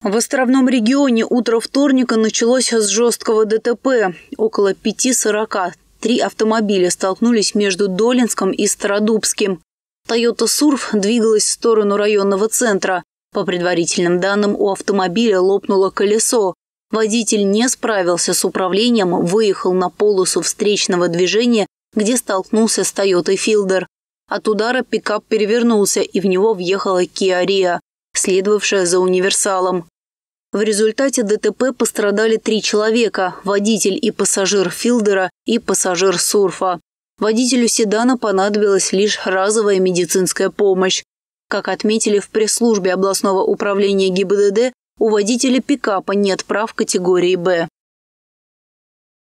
В островном регионе утро вторника началось с жесткого ДТП. Около 5.40 три автомобиля столкнулись между Долинском и Стародубским. «Тойота Сурф» двигалась в сторону районного центра. По предварительным данным, у автомобиля лопнуло колесо. Водитель не справился с управлением, выехал на полосу встречного движения, где столкнулся с «Тойотой Филдер». От удара пикап перевернулся, и в него въехала «Киа Рио» следовавшая за универсалом. В результате ДТП пострадали три человека – водитель и пассажир Филдера и пассажир Сурфа. Водителю седана понадобилась лишь разовая медицинская помощь. Как отметили в пресс-службе областного управления ГИБДД, у водителя пикапа нет прав категории «Б».